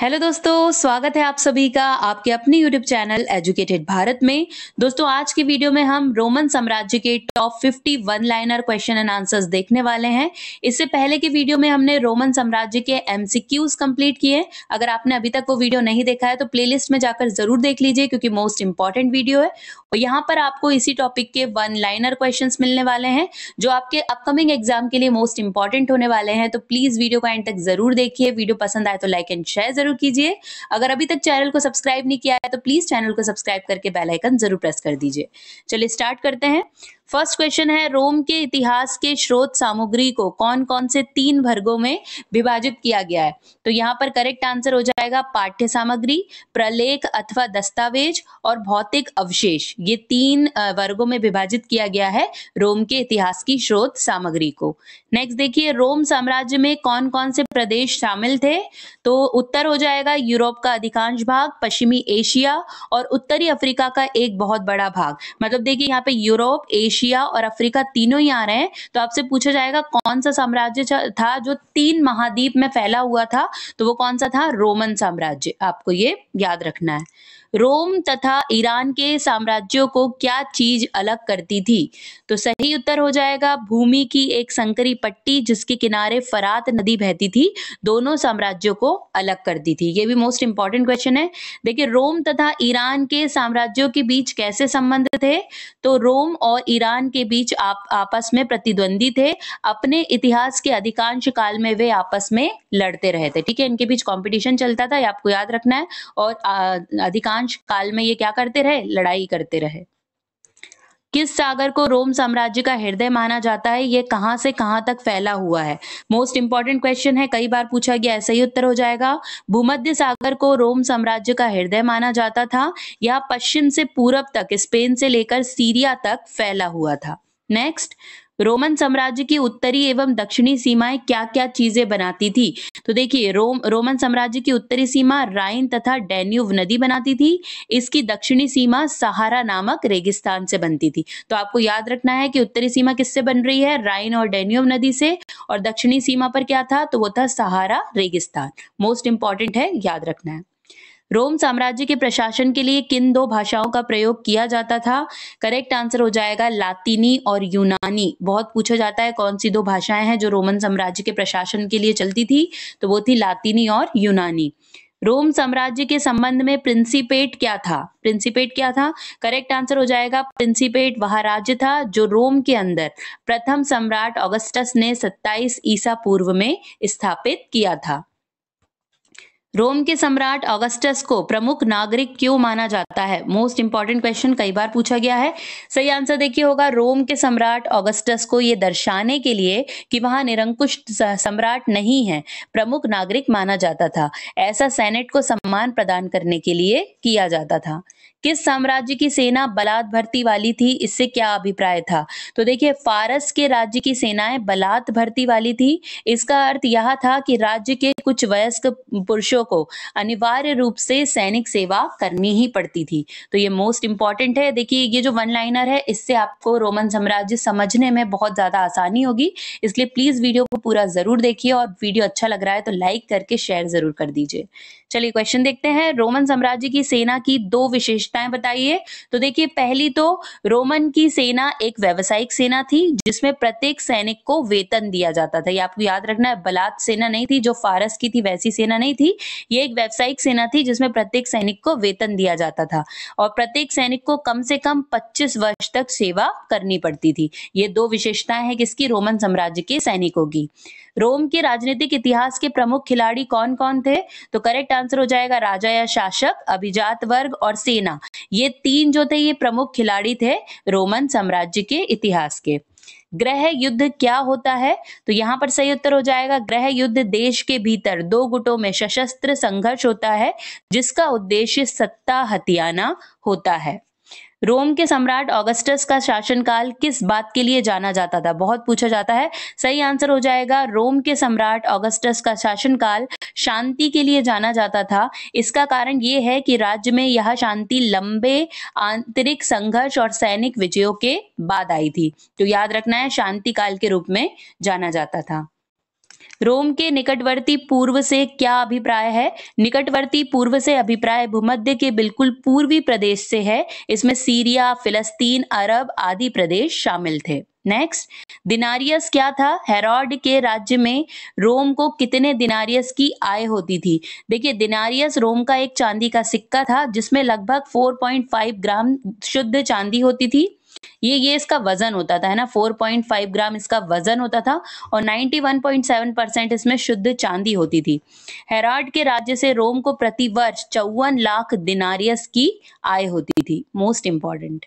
hello दोस्तों स्वागत है आप सभी का आपके अपने यूट्यूब चैनल एजुकेटेड भारत में दोस्तों आज की वीडियो में हम रोमन साम्राज्य के top 50 one liner question and answers देखने वाले हैं इससे पहले के वीडियो में हमने रोमन साम्राज्य के एमसीक्यूज कंप्लीट किए अगर आपने अभी तक वो वीडियो नहीं देखा है तो प्ले में जाकर जरूर देख लीजिए क्योंकि मोस्ट इंपॉर्टेंट वीडियो है और यहाँ पर आपको इसी टॉपिक के वन लाइनर क्वेश्चन मिलने वाले हैं जो आपके अपकमिंग एग्जाम के लिए मोस्ट इंपॉर्टेंट होने वाले हैं तो प्लीज वीडियो का एंड तक जरूर देखिए वीडियो पसंद आए तो लाइक एंड शेयर जरूर कीजिए अगर अभी तक चैनल को सब्सक्राइब नहीं किया है तो प्लीज चैनल को सब्सक्राइब करके आइकन जरूर प्रेस कर दीजिए चलिए स्टार्ट करते हैं फर्स्ट क्वेश्चन है रोम के इतिहास के स्रोत सामग्री को कौन कौन से तीन वर्गों में विभाजित किया गया है तो यहाँ पर करेक्ट आंसर हो जाएगा पाठ्य सामग्री प्रलेख अथवा दस्तावेज और भौतिक अवशेष ये तीन वर्गों में विभाजित किया गया है रोम के इतिहास की स्रोत सामग्री को नेक्स्ट देखिए रोम साम्राज्य में कौन कौन से प्रदेश शामिल थे तो उत्तर हो जाएगा यूरोप का अधिकांश भाग पश्चिमी एशिया और उत्तरी अफ्रीका का एक बहुत बड़ा भाग मतलब देखिए यहाँ पे यूरोप एशिया एशिया और अफ्रीका तीनों ही आ रहे हैं तो आपसे पूछा जाएगा कौन सा साम्राज्य था जो तीन महाद्वीप में फैला हुआ था तो वो कौन सा था रोमन साम्राज्य आपको ये याद रखना है रोम तथा ईरान के साम्राज्यों को क्या चीज अलग करती थी तो सही उत्तर हो जाएगा भूमि की एक संकरी पट्टी जिसके किनारे फरात नदी बहती थी दोनों साम्राज्यों को अलग करती थी ये भी मोस्ट इंपॉर्टेंट क्वेश्चन है देखिए रोम तथा ईरान के साम्राज्यों के बीच कैसे संबंध थे तो रोम और ईरान के बीच आप आपस में प्रतिद्वंदी थे अपने इतिहास के अधिकांश काल में वे आपस में लड़ते रहे थे ठीक है इनके बीच कॉम्पिटिशन चलता था ये आपको याद रखना है और अधिकांश अधिकांश काल में ये क्या करते रहे लड़ाई करते रहे किस सागर को रोम साम्राज्य का हृदय माना जाता है ये कहां से कहां तक फैला हुआ है मोस्ट इंपॉर्टेंट क्वेश्चन है कई बार पूछा गया ऐसा ही उत्तर हो जाएगा भूमध्य सागर को रोम साम्राज्य का हृदय माना जाता था यह पश्चिम से पूरब तक स्पेन से लेकर सीरिया तक फैला हुआ था नेक्स्ट रोमन साम्राज्य की उत्तरी एवं दक्षिणी सीमाएं क्या क्या चीजें बनाती थी तो देखिए रोम रोमन साम्राज्य की उत्तरी सीमा राइन तथा डेन्यूव नदी बनाती थी इसकी दक्षिणी सीमा सहारा नामक रेगिस्तान से बनती थी तो आपको याद रखना है कि उत्तरी सीमा किससे बन रही है राइन और डेन्यूव नदी से और दक्षिणी सीमा पर क्या था तो वो था सहारा रेगिस्तान मोस्ट इंपॉर्टेंट है याद रखना है रोम साम्राज्य के प्रशासन के लिए किन दो भाषाओं का प्रयोग किया जाता था करेक्ट आंसर हो जाएगा लातीनी और यूनानी बहुत पूछा जाता है कौन सी दो भाषाएं हैं जो रोमन साम्राज्य के प्रशासन के लिए चलती थी तो वो थी लातीनी और यूनानी रोम साम्राज्य के संबंध में प्रिंसिपेट क्या था प्रिंसिपेट क्या था करेक्ट आंसर हो जाएगा प्रिंसिपेट वह राज्य था जो रोम के अंदर प्रथम सम्राट ऑगस्टस ने 27 ईसा पूर्व में स्थापित किया था रोम के सम्राट ऑगस्टस को प्रमुख नागरिक क्यों माना जाता है मोस्ट इंपॉर्टेंट क्वेश्चन कई बार पूछा गया है सही आंसर देखिए होगा रोम के सम्राट ऑगस्टस को यह दर्शाने के लिए कि वहां निरंकुश सम्राट नहीं है प्रमुख नागरिक माना जाता था ऐसा सेनेट को सम्मान प्रदान करने के लिए किया जाता था किस साम्राज्य की सेना बलात् भर्ती वाली थी इससे क्या अभिप्राय था तो देखिए फारस के राज्य की सेनाएं बलात् भर्ती वाली थी इसका अर्थ यह था कि राज्य के कुछ वयस्क पुरुषों को अनिवार्य रूप से सैनिक सेवा करनी ही पड़ती थी तो ये मोस्ट इंपॉर्टेंट है देखिए ये जो वन लाइनर है इससे आपको रोमन साम्राज्य समझने में बहुत ज्यादा आसानी होगी इसलिए प्लीज वीडियो को पूरा जरूर देखिए और वीडियो अच्छा लग रहा है तो लाइक करके शेयर जरूर कर दीजिए चलिए क्वेश्चन देखते हैं रोमन साम्राज्य की सेना की दो विशेष विशेषताएं बताइए तो देखिए पहली तो रोमन की सेना एक व्यवसायिक सेना थी जिसमें प्रत्येक सैनिक को वेतन दिया जाता था ये आपको याद रखना है बलात् सेना नहीं थी जो फारस की थी वैसी सेना नहीं थी ये एक व्यावसायिक सेना थी जिसमें प्रत्येक सैनिक को वेतन दिया जाता था और प्रत्येक सैनिक को कम से कम पच्चीस वर्ष तक सेवा करनी पड़ती थी ये दो विशेषताएं हैं किसकी रोमन साम्राज्य के सैनिकों की रोम के राजनीतिक इतिहास के प्रमुख खिलाड़ी कौन कौन थे तो करेक्ट आंसर हो जाएगा राजा या शासक अभिजात वर्ग और सेना ये तीन जो थे ये प्रमुख खिलाड़ी थे रोमन साम्राज्य के इतिहास के ग्रह युद्ध क्या होता है तो यहाँ पर सही उत्तर हो जाएगा ग्रह युद्ध देश के भीतर दो गुटों में सशस्त्र संघर्ष होता है जिसका उद्देश्य सत्ता हथियाना होता है रोम के सम्राट ऑगस्टस का शासनकाल किस बात के लिए जाना जाता था बहुत पूछा जाता है सही आंसर हो जाएगा रोम के सम्राट ऑगस्टस का शासनकाल शांति के लिए जाना जाता था इसका कारण ये है कि राज्य में यह शांति लंबे आंतरिक संघर्ष और सैनिक विजयों के बाद आई थी तो याद रखना है शांति काल के रूप में जाना जाता था रोम के निकटवर्ती पूर्व से क्या अभिप्राय है निकटवर्ती पूर्व से अभिप्राय भूमध्य के बिल्कुल पूर्वी प्रदेश से है इसमें सीरिया फिलस्तीन अरब आदि प्रदेश शामिल थे नेक्स्ट दिनारियस क्या था हेरोड के राज्य में रोम को कितने दिनारियस की आय होती थी देखिए दिनारियस रोम का एक चांदी का सिक्का था जिसमें लगभग 4.5 ग्राम शुद्ध चांदी होती थी ये ये इसका वजन होता था है ना 4.5 ग्राम इसका वजन होता था और 91.7 परसेंट इसमें शुद्ध चांदी होती थी हेराड के राज्य से रोम को प्रति वर्ष चौवन लाख दिनारियस की आय होती थी मोस्ट इंपॉर्टेंट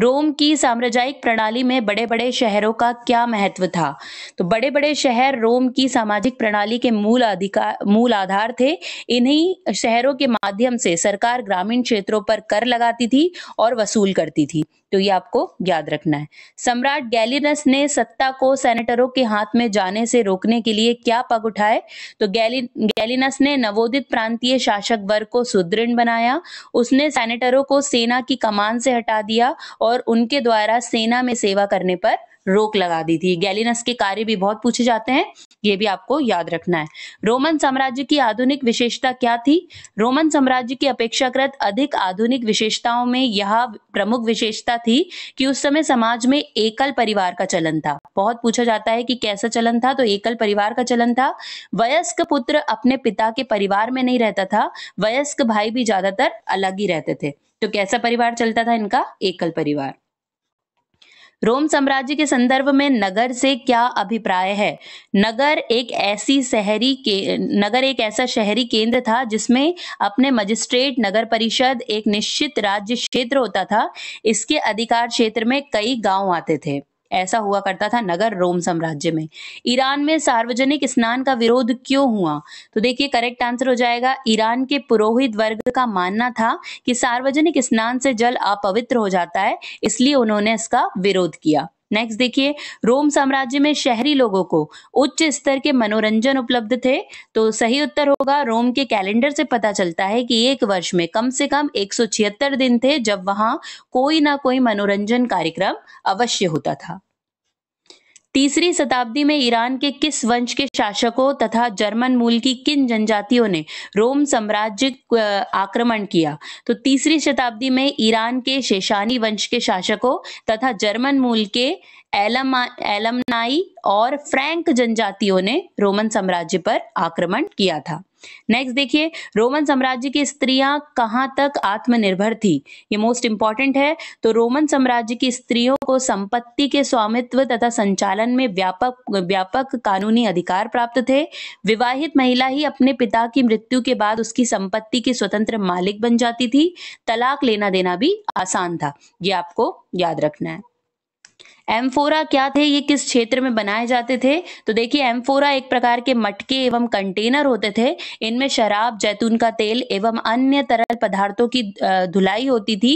रोम की साम्राज्यिक प्रणाली में बड़े बड़े शहरों का क्या महत्व था तो बड़े बड़े शहर रोम की सामाजिक प्रणाली के मूल अधिकार मूल आधार थे इन्हीं शहरों के माध्यम से सरकार ग्रामीण क्षेत्रों पर कर लगाती थी और वसूल करती थी तो ये आपको याद रखना है सम्राट गैलिनस ने सत्ता को सेनेटरों के हाथ में जाने से रोकने के लिए क्या पग उठाए तो गैली गैलिनस ने नवोदित प्रांतीय शासक वर्ग को सुदृढ़ बनाया उसने सेनेटरों को सेना की कमान से हटा दिया और उनके द्वारा सेना में सेवा करने पर रोक लगा दी थी गैलिनस के कार्य भी बहुत पूछे जाते हैं ये भी आपको याद रखना है रोमन साम्राज्य की आधुनिक विशेषता क्या थी रोमन साम्राज्य की अपेक्षाकृत अधिक आधुनिक विशेषताओं में यह प्रमुख विशेषता थी कि उस समय समाज में एकल परिवार का चलन था बहुत पूछा जाता है कि कैसा चलन था तो एकल परिवार का चलन था वयस्क पुत्र अपने पिता के परिवार में नहीं रहता था वयस्क भाई भी ज्यादातर अलग ही रहते थे तो कैसा परिवार चलता था इनका एकल परिवार रोम साम्राज्य के संदर्भ में नगर से क्या अभिप्राय है नगर एक ऐसी शहरी के नगर एक ऐसा शहरी केंद्र था जिसमें अपने मजिस्ट्रेट नगर परिषद एक निश्चित राज्य क्षेत्र होता था इसके अधिकार क्षेत्र में कई गांव आते थे ऐसा हुआ करता था नगर रोम साम्राज्य में ईरान में सार्वजनिक स्नान का विरोध क्यों हुआ तो देखिए करेक्ट आंसर हो जाएगा ईरान के पुरोहित वर्ग का मानना था कि सार्वजनिक स्नान से जल अपवित्र हो जाता है इसलिए उन्होंने इसका विरोध किया नेक्स्ट देखिए रोम साम्राज्य में शहरी लोगों को उच्च स्तर के मनोरंजन उपलब्ध थे तो सही उत्तर होगा रोम के कैलेंडर से पता चलता है कि एक वर्ष में कम से कम एक दिन थे जब वहां कोई ना कोई मनोरंजन कार्यक्रम अवश्य होता था तीसरी शताब्दी में ईरान के किस वंश के शासकों तथा जर्मन मूल की किन जनजातियों ने रोम साम्राज्य आक्रमण किया तो तीसरी शताब्दी में ईरान के शेषानी वंश के शासकों तथा जर्मन मूल के एलम एलमनाई और फ्रैंक जनजातियों ने रोमन साम्राज्य पर आक्रमण किया था नेक्स्ट देखिए रोमन साम्राज्य की स्त्रियां कहां तक आत्मनिर्भर थी ये मोस्ट इंपॉर्टेंट है तो रोमन साम्राज्य की स्त्रियों को संपत्ति के स्वामित्व तथा संचालन में व्यापक व्यापक कानूनी अधिकार प्राप्त थे विवाहित महिला ही अपने पिता की मृत्यु के बाद उसकी संपत्ति की स्वतंत्र मालिक बन जाती थी तलाक लेना देना भी आसान था ये आपको याद रखना है एम्फोरा क्या थे ये किस क्षेत्र में बनाए जाते थे तो देखिए एम्फोरा एक प्रकार के मटके एवं कंटेनर होते थे इनमें शराब जैतून का तेल एवं अन्य तरल पदार्थों की धुलाई होती थी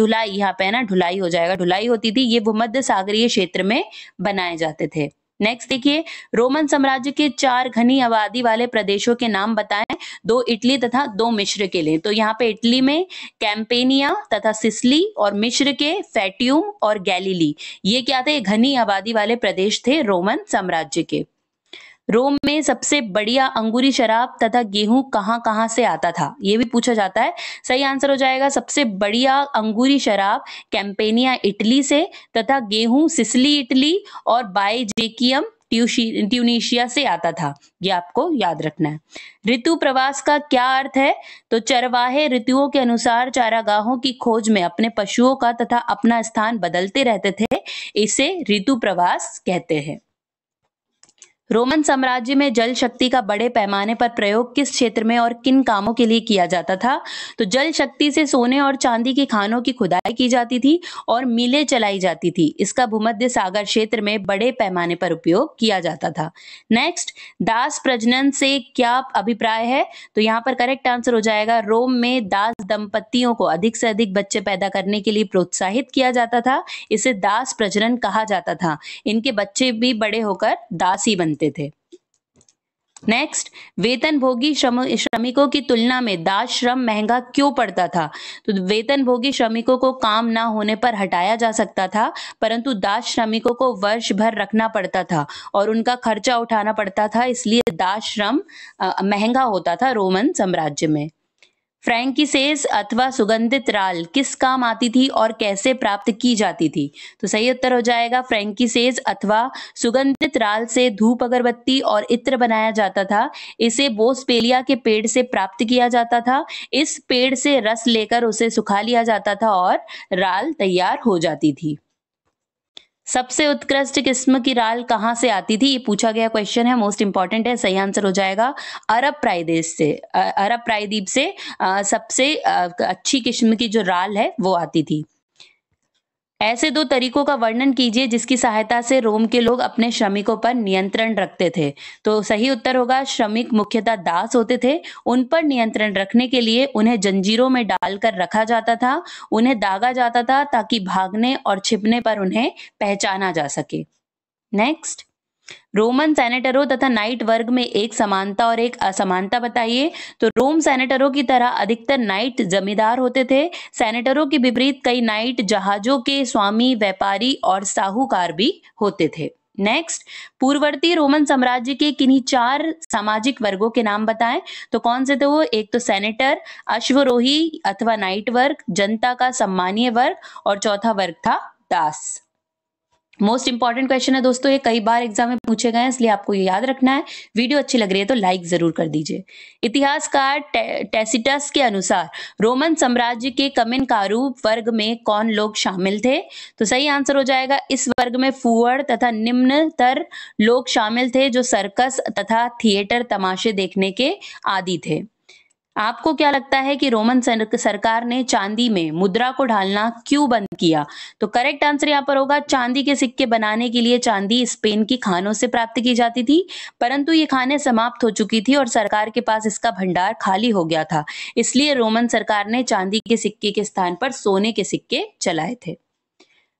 ढुलाई यहाँ पे है ना ढुलाई हो जाएगा ढुलाई होती थी ये भूमध्य सागरीय क्षेत्र में बनाए जाते थे नेक्स्ट देखिए रोमन साम्राज्य के चार घनी आबादी वाले प्रदेशों के नाम बताएं दो इटली तथा दो मिश्र के लिए तो यहाँ पे इटली में कैंपेनिया तथा सिसली और मिश्र के फैट्यूम और गैलीली ये क्या थे घनी आबादी वाले प्रदेश थे रोमन साम्राज्य के रोम में सबसे बढ़िया अंगूरी शराब तथा गेहूं कहाँ कहां से आता था ये भी पूछा जाता है सही आंसर हो जाएगा सबसे बढ़िया अंगूरी शराब कैंपेनिया इटली से तथा गेहूं सिसली इटली और बायजेकियम ट्यूनिशिया से आता था ये आपको याद रखना है ऋतु प्रवास का क्या अर्थ है तो चरवाहे ऋतुओं के अनुसार चारागाहों की खोज में अपने पशुओं का तथा अपना स्थान बदलते रहते थे इसे ऋतु प्रवास कहते हैं रोमन साम्राज्य में जल शक्ति का बड़े पैमाने पर प्रयोग किस क्षेत्र में और किन कामों के लिए किया जाता था तो जल शक्ति से सोने और चांदी के खानों की खुदाई की जाती थी और मिले चलाई जाती थी इसका भूमध्य सागर क्षेत्र में बड़े पैमाने पर उपयोग किया जाता था नेक्स्ट दास प्रजनन से क्या अभिप्राय है तो यहाँ पर करेक्ट आंसर हो जाएगा रोम में दास दंपतियों को अधिक से अधिक बच्चे पैदा करने के लिए प्रोत्साहित किया जाता था इसे दास प्रजनन कहा जाता था इनके बच्चे भी बड़े होकर दास ही बनते मिलते थे नेक्स्ट वेतन भोगी श्रम श्रमिकों की तुलना में दास श्रम महंगा क्यों पड़ता था तो वेतन भोगी श्रमिकों को काम ना होने पर हटाया जा सकता था परंतु दास श्रमिकों को वर्ष भर रखना पड़ता था और उनका खर्चा उठाना पड़ता था इसलिए दास श्रम महंगा होता था रोमन साम्राज्य में फ्रैंकिसेस अथवा सुगंधित राल किस काम आती थी और कैसे प्राप्त की जाती थी तो सही उत्तर हो जाएगा फ्रैंकिसेस अथवा सुगंधित राल से धूप अगरबत्ती और इत्र बनाया जाता था इसे बोसपेलिया के पेड़ से प्राप्त किया जाता था इस पेड़ से रस लेकर उसे सुखा लिया जाता था और राल तैयार हो जाती थी सबसे उत्कृष्ट किस्म की राल कहाँ से आती थी ये पूछा गया क्वेश्चन है मोस्ट इंपॉर्टेंट है सही आंसर हो जाएगा अरब प्रायदेश से अरब प्रायद्वीप से सबसे अच्छी किस्म की जो राल है वो आती थी ऐसे दो तरीकों का वर्णन कीजिए जिसकी सहायता से रोम के लोग अपने श्रमिकों पर नियंत्रण रखते थे तो सही उत्तर होगा श्रमिक मुख्यतः दास होते थे उन पर नियंत्रण रखने के लिए उन्हें जंजीरों में डालकर रखा जाता था उन्हें दागा जाता था ताकि भागने और छिपने पर उन्हें पहचाना जा सके नेक्स्ट रोमन सेनेटरों तथा नाइट वर्ग में एक समानता और एक असमानता बताइए तो रोम सेनेटरों की तरह अधिकतर नाइट जमींदार होते थे सेनेटरों के विपरीत कई नाइट जहाजों के स्वामी व्यापारी और साहूकार भी होते थे नेक्स्ट पूर्ववर्ती रोमन साम्राज्य के किन्हीं चार सामाजिक वर्गों के नाम बताएं तो कौन से थे वो एक तो सेनेटर अश्वरोही अथवा नाइट वर्ग जनता का सम्मानीय वर्ग और चौथा वर्ग था दास मोस्ट इंपॉर्टेंट क्वेश्चन है दोस्तों ये कई बार एग्जाम में पूछे गए हैं इसलिए आपको ये याद रखना है वीडियो अच्छी लग रही है तो लाइक जरूर कर दीजिए इतिहासकार टे, टेसिटस के अनुसार रोमन साम्राज्य के कमिन कारू वर्ग में कौन लोग शामिल थे तो सही आंसर हो जाएगा इस वर्ग में फुअड़ तथा निम्नतर लोग शामिल थे जो सर्कस तथा थिएटर तमाशे देखने के आदि थे आपको क्या लगता है कि रोमन सरकार ने चांदी में मुद्रा को ढालना क्यों बंद किया तो करेक्ट आंसर यहाँ पर होगा चांदी के सिक्के बनाने के लिए चांदी स्पेन की खानों से प्राप्त की जाती थी परंतु ये खाने समाप्त हो चुकी थी और सरकार के पास इसका भंडार खाली हो गया था इसलिए रोमन सरकार ने चांदी के सिक्के के स्थान पर सोने के सिक्के चलाए थे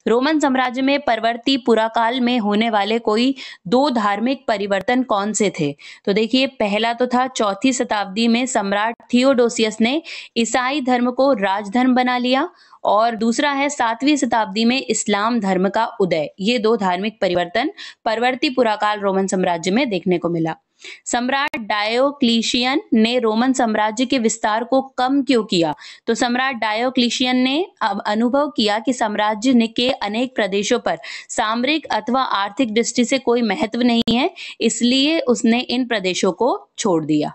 रोमन साम्राज्य में परवर्ती पुराकाल में होने वाले कोई दो धार्मिक परिवर्तन कौन से थे तो देखिए पहला तो था चौथी शताब्दी में सम्राट थियोडोसियस ने ईसाई धर्म को राजधर्म बना लिया और दूसरा है सातवीं शताब्दी में इस्लाम धर्म का उदय ये दो धार्मिक परिवर्तन परवर्ती पुराकाल रोमन साम्राज्य में देखने को मिला सम्राट डायोक्लीशियन ने रोमन साम्राज्य के विस्तार को कम क्यों किया तो सम्राट डायोक्लीशियन ने अनुभव किया कि साम्राज्य के अनेक प्रदेशों पर सामरिक अथवा आर्थिक दृष्टि से कोई महत्व नहीं है इसलिए उसने इन प्रदेशों को छोड़ दिया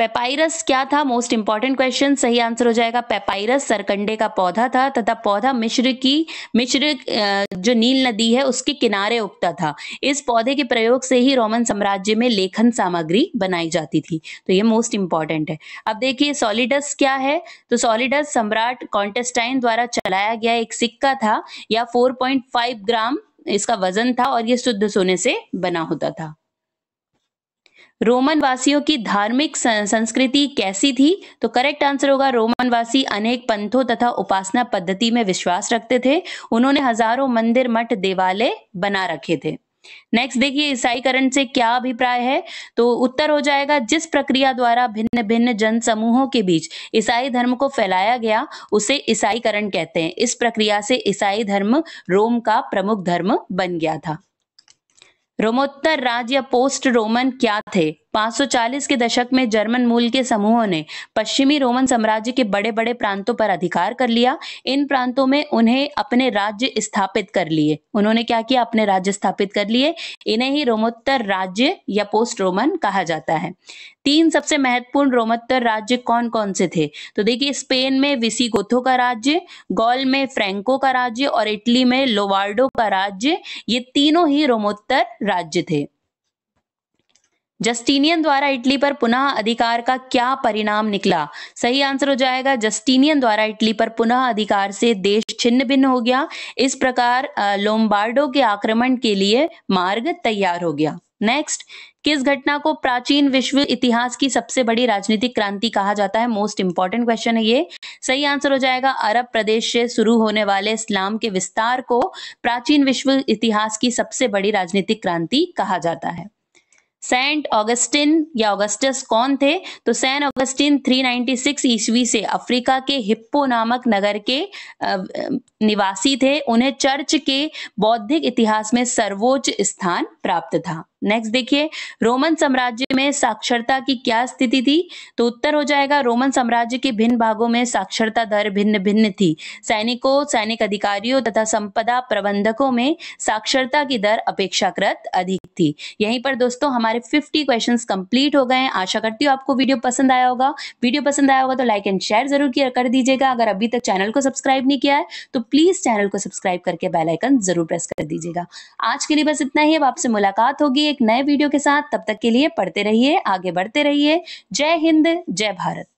पेपाइरस क्या था मोस्ट इंपॉर्टेंट क्वेश्चन सही आंसर हो जाएगा पेपाइरस सरकंडे का पौधा था तथा पौधा मिश्र की मिश्र जो नील नदी है उसके किनारे उगता था इस पौधे के प्रयोग से ही रोमन साम्राज्य में लेखन सामग्री बनाई जाती थी तो ये मोस्ट इंपॉर्टेंट है अब देखिए सॉलिडस क्या है तो सॉलिडस सम्राट कॉन्टेस्टाइन द्वारा चलाया गया एक सिक्का था या फोर ग्राम इसका वजन था और ये शुद्ध सोने से बना होता था रोमन वासियों की धार्मिक संस्कृति कैसी थी तो करेक्ट आंसर होगा रोमन वासी अनेक पंथों तथा उपासना पद्धति में विश्वास रखते थे उन्होंने हजारों मंदिर मठ देवालय बना रखे थे नेक्स्ट देखिए ईसाईकरण से क्या अभिप्राय है तो उत्तर हो जाएगा जिस प्रक्रिया द्वारा भिन्न भिन्न जन समूहों के बीच ईसाई धर्म को फैलाया गया उसे ईसाईकरण कहते हैं इस प्रक्रिया से ईसाई धर्म रोम का प्रमुख धर्म बन गया था रोमोत्तर राज्य पोस्ट रोमन क्या थे 540 के दशक में जर्मन मूल के समूहों ने पश्चिमी रोमन साम्राज्य के बड़े बड़े प्रांतों पर अधिकार कर लिया इन प्रांतों में उन्हें अपने राज्य स्थापित कर लिए उन्होंने क्या किया अपने राज्य स्थापित कर लिए इन्हें ही रोमोत्तर राज्य या पोस्ट रोमन कहा जाता है तीन सबसे महत्वपूर्ण रोमोत्तर राज्य कौन कौन से थे तो देखिए स्पेन में विसीगोथो का राज्य गॉल में फ्रेंको का राज्य और इटली में लोवार्डो का राज्य ये तीनों ही रोमोत्तर राज्य थे जस्टिनियन द्वारा इटली पर पुनः अधिकार का क्या परिणाम निकला सही आंसर हो जाएगा जस्टिनियन द्वारा इटली पर पुनः अधिकार से देश छिन्न भिन्न हो गया इस प्रकार लोम्बार्डो के आक्रमण के लिए मार्ग तैयार हो गया नेक्स्ट किस घटना को प्राचीन विश्व इतिहास की सबसे बड़ी राजनीतिक क्रांति कहा जाता है मोस्ट इंपॉर्टेंट क्वेश्चन है ये सही आंसर हो जाएगा अरब प्रदेश से शुरू होने वाले इस्लाम के विस्तार को प्राचीन विश्व इतिहास की सबसे बड़ी राजनीतिक क्रांति कहा जाता है सेंट ऑगस्टिन या ऑगस्टस कौन थे तो सेंट ऑगस्टिन 396 ईस्वी से अफ्रीका के हिप्पो नामक नगर के निवासी थे उन्हें चर्च के बौद्धिक इतिहास में सर्वोच्च स्थान प्राप्त था नेक्स्ट देखिए रोमन साम्राज्य में साक्षरता की क्या स्थिति थी तो उत्तर हो जाएगा रोमन साम्राज्य के भिन्न भागों में साक्षरता दर भिन्न भिन्न थी सैनिकों सैनिक अधिकारियों तथा संपदा प्रबंधकों में साक्षरता की दर अपेक्षाकृत अधिक थी यहीं पर दोस्तों हमारे 50 क्वेश्चन कंप्लीट हो गए हैं आशा करती हूँ आपको वीडियो पसंद आया होगा वीडियो पसंद आया होगा तो लाइक एंड शेयर जरूर किया कर दीजिएगा अगर अभी तक चैनल को सब्सक्राइब नहीं किया है तो प्लीज चैनल को सब्सक्राइब करके बेलाइकन जरूर प्रेस कर दीजिएगा आज के लिए बस इतना ही अब आपसे मुलाकात होगी एक नए वीडियो के साथ तब तक के लिए पढ़ते रहिए आगे बढ़ते रहिए जय हिंद जय भारत